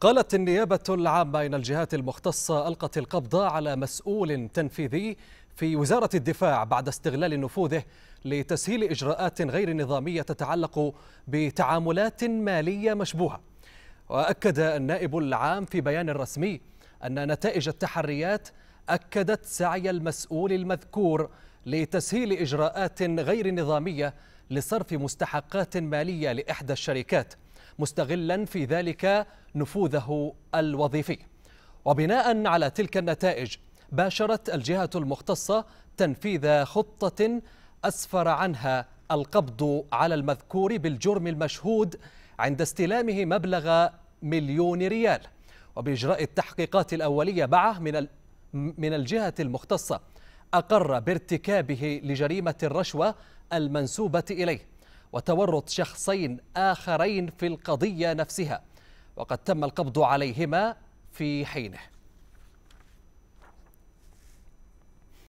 قالت النيابة العامة إن الجهات المختصة ألقت القبض على مسؤول تنفيذي في وزارة الدفاع بعد استغلال نفوذه لتسهيل إجراءات غير نظامية تتعلق بتعاملات مالية مشبوهة وأكد النائب العام في بيان رسمي أن نتائج التحريات أكدت سعي المسؤول المذكور لتسهيل إجراءات غير نظامية لصرف مستحقات مالية لإحدى الشركات مستغلا في ذلك نفوذه الوظيفي وبناء على تلك النتائج باشرت الجهة المختصة تنفيذ خطة أسفر عنها القبض على المذكور بالجرم المشهود عند استلامه مبلغ مليون ريال وبإجراء التحقيقات الأولية معه من من الجهة المختصة أقر بارتكابه لجريمة الرشوة المنسوبة إليه وتورط شخصين آخرين في القضية نفسها وقد تم القبض عليهما في حينه